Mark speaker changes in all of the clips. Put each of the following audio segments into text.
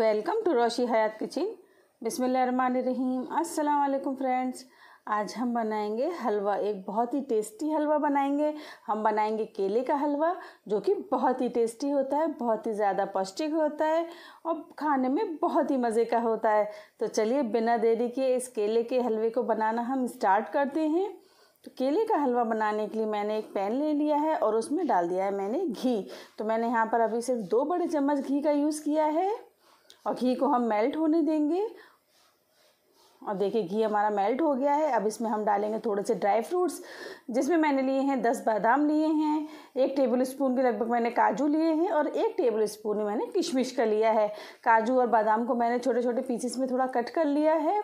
Speaker 1: welcome to Roshi Hayat kitchen बिसमीम अस्सलाम friends आज हम बनाएंगे हलवा एक बहुत ही टेस्टी हलवा बनाएंगे हम बनाएंगे केले का हलवा जो कि बहुत ही टेस्टी होता है बहुत ही ज़्यादा पौष्टिक होता है और खाने में बहुत ही मज़े का होता है तो चलिए बिना देरी के इस केले के हलवे को बनाना हम स्टार्ट करते हैं तो केले का हलवा बनाने के लिए मैंने एक पैन ले लिया है और उसमें डाल दिया है मैंने घी तो मैंने यहाँ पर अभी सिर्फ दो बड़े चम्मच घी का यूज़ किया है और घी को हम मेल्ट होने देंगे और देखिए घी हमारा मेल्ट हो गया है अब इसमें हम डालेंगे थोड़े से ड्राई फ्रूट्स जिसमें मैंने लिए हैं दस बादाम लिए हैं एक टेबल स्पून के लगभग मैंने काजू लिए हैं और एक टेबल स्पून मैंने किशमिश का लिया है काजू और बादाम को मैंने छोटे छोटे पीसेस में थोड़ा कट कर लिया है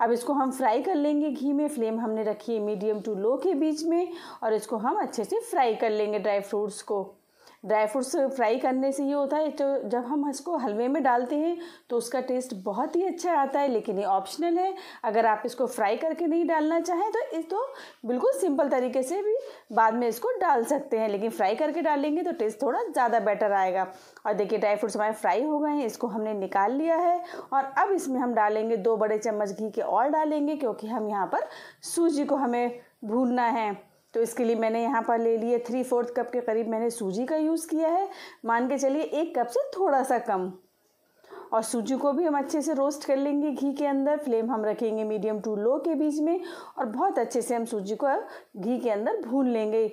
Speaker 1: अब इसको हम फ्राई कर लेंगे घी में फ्लेम हमने रखी है मीडियम टू लो के बीच में और इसको हम अच्छे से फ्राई कर लेंगे ड्राई फ्रूट्स को ड्राई फ्रूट्स फ्राई करने से ये होता है तो जब हम इसको हलवे में डालते हैं तो उसका टेस्ट बहुत ही अच्छा आता है लेकिन ये ऑप्शनल है अगर आप इसको फ्राई करके नहीं डालना चाहें तो इस तो बिल्कुल सिंपल तरीके से भी बाद में इसको डाल सकते हैं लेकिन फ्राई करके डालेंगे तो टेस्ट थोड़ा ज़्यादा बेटर आएगा और देखिए ड्राई फ्रूट्स हमारे फ्राई हो गए हैं इसको हमने निकाल लिया है और अब इसमें हम डालेंगे दो बड़े चम्मच घी के और डालेंगे क्योंकि हम यहाँ पर सूजी को हमें भूनना है तो इसके लिए मैंने यहाँ पर ले लिया थ्री फोर्थ कप के करीब मैंने सूजी का यूज़ किया है मान के चलिए एक कप से थोड़ा सा कम और सूजी को भी हम अच्छे से रोस्ट कर लेंगे घी के अंदर फ्लेम हम रखेंगे मीडियम टू लो के बीच में और बहुत अच्छे से हम सूजी को घी के अंदर भून लेंगे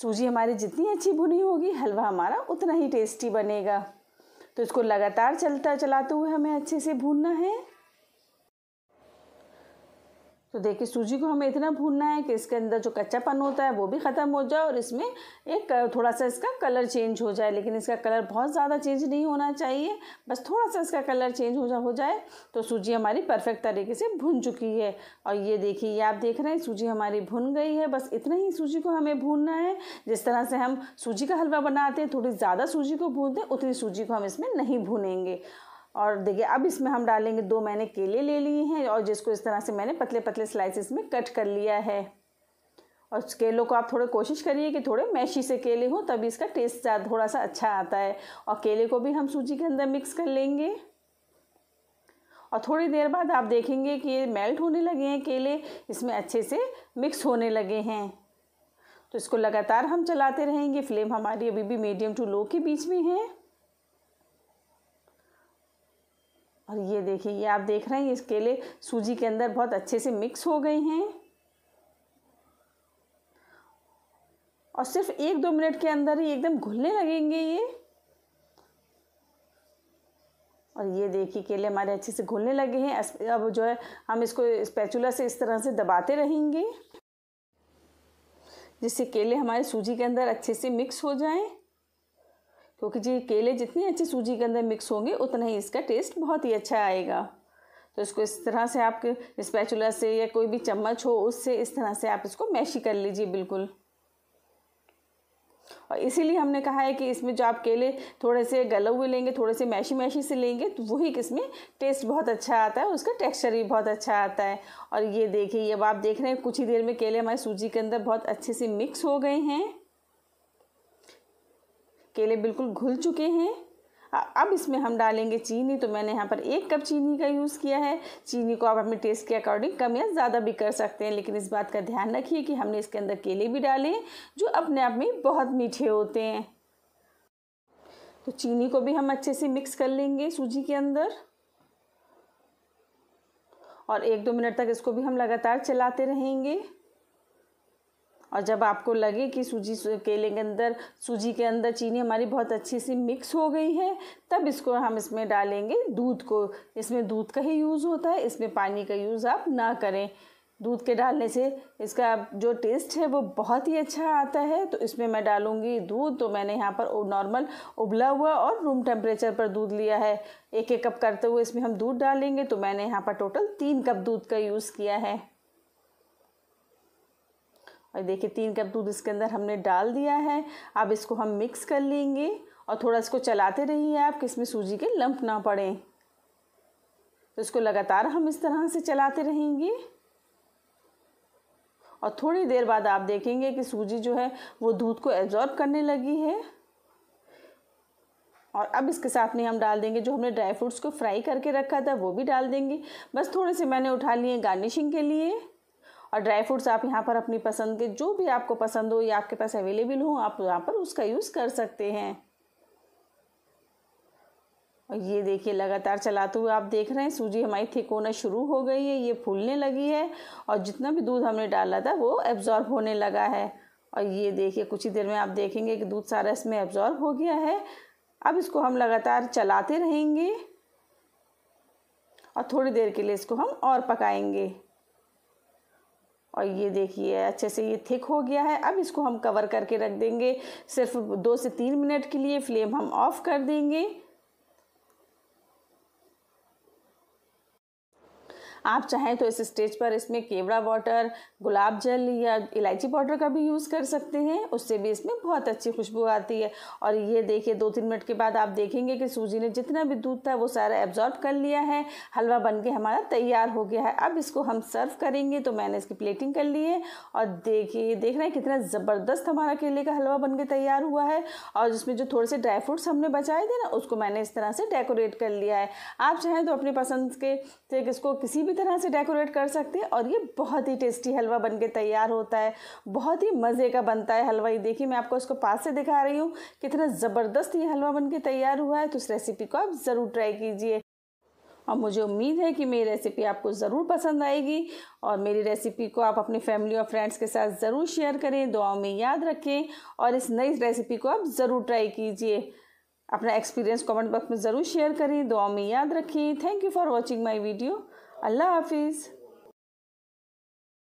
Speaker 1: सूजी हमारी जितनी अच्छी भुनी होगी हलवा हमारा उतना ही टेस्टी बनेगा तो इसको लगातार चलता चलाते हुए हमें अच्छे से भूनना है तो देखिए सूजी को हमें इतना भूनना है कि इसके अंदर जो कच्चापन होता है वो भी ख़त्म हो जाए और इसमें एक थोड़ा सा इसका कलर चेंज हो जाए लेकिन इसका कलर बहुत ज़्यादा चेंज नहीं होना चाहिए बस थोड़ा सा इसका कलर चेंज हो जा हो जाए तो सूजी हमारी परफेक्ट तरीके से भुन चुकी है और ये देखिए ये आप देख रहे हैं सूजी हमारी भुन गई है बस इतना ही सूजी को हमें भूनना है जिस तरह से हम सूजी का हलवा बनाते हैं थोड़ी ज़्यादा सूजी को भूनते हैं उतनी सूजी को हम इसमें नहीं भूनेंगे और देखिए अब इसमें हम डालेंगे दो मैंने केले ले लिए हैं और जिसको इस तरह से मैंने पतले पतले स्लाइसिस में कट कर लिया है और केलों को आप थोड़े कोशिश करिए कि थोड़े मैशी से केले हों तभी इसका टेस्ट ज़्यादा थोड़ा सा अच्छा आता है और केले को भी हम सूजी के अंदर मिक्स कर लेंगे और थोड़ी देर बाद आप देखेंगे कि ये मेल्ट होने लगे हैं केले इसमें अच्छे से मिक्स होने लगे हैं तो इसको लगातार हम चलाते रहेंगे फ्लेम हमारी अभी भी मीडियम टू लो के बीच में है और ये देखिए ये आप देख रहे हैं इस केले सूजी के अंदर बहुत अच्छे से मिक्स हो गए हैं और सिर्फ एक दो मिनट के अंदर ही एकदम घुलने लगेंगे ये और ये देखिए केले हमारे अच्छे से घुलने लगे हैं अब जो है हम इसको स्पैचुला से इस तरह से दबाते रहेंगे जिससे केले हमारे सूजी के अंदर अच्छे से मिक्स हो जाएं क्योंकि जी केले जितनी अच्छी सूजी के अंदर मिक्स होंगे उतना ही इसका टेस्ट बहुत ही अच्छा आएगा तो इसको इस तरह से आप स्पैचुला से या कोई भी चम्मच हो उससे इस तरह से आप इसको मैशी कर लीजिए बिल्कुल और इसीलिए हमने कहा है कि इसमें जो आप केले थोड़े से गले हुए लेंगे थोड़े से मैशी मैशी से लेंगे तो वही इसमें टेस्ट बहुत अच्छा आता है उसका टेक्सचर भी बहुत अच्छा आता है और ये देखिए अब आप देख रहे हैं कुछ ही देर में केले हमारे सूजी के अंदर बहुत अच्छे से मिक्स हो गए हैं केले बिल्कुल घुल चुके हैं अब इसमें हम डालेंगे चीनी तो मैंने यहाँ पर एक कप चीनी का यूज़ किया है चीनी को आप अपने टेस्ट के अकॉर्डिंग कम या ज़्यादा भी कर सकते हैं लेकिन इस बात का ध्यान रखिए कि हमने इसके अंदर केले भी डाले जो अपने आप में बहुत मीठे होते हैं तो चीनी को भी हम अच्छे से मिक्स कर लेंगे सूजी के अंदर और एक दो मिनट तक इसको भी हम लगातार चलाते रहेंगे और जब आपको लगे कि सूजी केले के अंदर सूजी के अंदर चीनी हमारी बहुत अच्छी सी मिक्स हो गई है तब इसको हम इसमें डालेंगे दूध को इसमें दूध का ही यूज़ होता है इसमें पानी का यूज़ आप ना करें दूध के डालने से इसका जो टेस्ट है वो बहुत ही अच्छा आता है तो इसमें मैं डालूँगी दूध तो मैंने यहाँ पर नॉर्मल उबला हुआ और रूम टेम्परेचर पर दूध लिया है एक एक कप करते हुए इसमें हम दूध डालेंगे तो मैंने यहाँ पर टोटल तीन कप दूध का यूज़ किया है और देखिए तीन कप दूध इसके अंदर हमने डाल दिया है अब इसको हम मिक्स कर लेंगे और थोड़ा इसको चलाते रहिए आप कि इसमें सूजी के लंप ना पड़े तो इसको लगातार हम इस तरह से चलाते रहेंगे और थोड़ी देर बाद आप देखेंगे कि सूजी जो है वो दूध को एब्जॉर्ब करने लगी है और अब इसके साथ में हम डाल देंगे जो हमने ड्राई फ्रूट्स को फ्राई करके रखा था वो भी डाल देंगे बस थोड़े से मैंने उठा लिए गार्निशिंग के लिए और ड्राई फ्रूट्स आप यहाँ पर अपनी पसंद के जो भी आपको पसंद हो या आपके पास अवेलेबल हो आप यहाँ पर उसका यूज़ कर सकते हैं और ये देखिए लगातार चलाते हुए आप देख रहे हैं सूजी हमारी थिक होना शुरू हो गई है ये फूलने लगी है और जितना भी दूध हमने डाला था वो एब्ज़ॉर्ब होने लगा है और ये देखिए कुछ ही देर में आप देखेंगे कि दूध सारा इसमें एब्ज़ॉर्ब हो गया है अब इसको हम लगातार चलाते रहेंगे और थोड़ी देर के लिए इसको हम और पकाएंगे और ये देखिए अच्छे से ये थिक हो गया है अब इसको हम कवर करके रख देंगे सिर्फ दो से तीन मिनट के लिए फ्लेम हम ऑफ़ कर देंगे आप चाहें तो इस स्टेज पर इसमें केवड़ा वाटर गुलाब जल या इलायची पाउडर का भी यूज़ कर सकते हैं उससे भी इसमें बहुत अच्छी खुशबू आती है और ये देखिए दो तीन मिनट के बाद आप देखेंगे कि सूजी ने जितना भी दूध था वो सारा एब्जॉर्ब कर लिया है हलवा बन के हमारा तैयार हो गया है अब इसको हम सर्व करेंगे तो मैंने इसकी प्लेटिंग कर ली है और देखिए देख रहे हैं कितना ज़बरदस्त हमारा केले का हलवा बन के तैयार हुआ है और जिसमें जो थोड़े से ड्राई फ्रूट्स हमने बचाए थे ना उसको मैंने इस तरह से डेकोरेट कर लिया है आप चाहें तो अपनी पसंद के इसको किसी भी तरह से डेकोरेट कर सकते हैं और ये बहुत ही टेस्टी हलवा बन के तैयार होता है बहुत ही मज़े का बनता है हलवा ये देखिए मैं आपको इसको पास से दिखा रही हूँ कितना ज़बरदस्त ये हलवा बन के तैयार हुआ है तो इस रेसिपी को आप ज़रूर ट्राई कीजिए और मुझे उम्मीद है कि मेरी रेसिपी आपको ज़रूर पसंद आएगी और मेरी रेसिपी को आप अपनी फैमिली और फ्रेंड्स के साथ ज़रूर शेयर करें दुआओं में याद रखें और इस नई रेसिपी को आप ज़रूर ट्राई कीजिए अपना एक्सपीरियंस कमेंट बॉक्स में ज़रूर शेयर करें दुआओं में याद रखें thank you for watching my video अल्लाह हाफिज़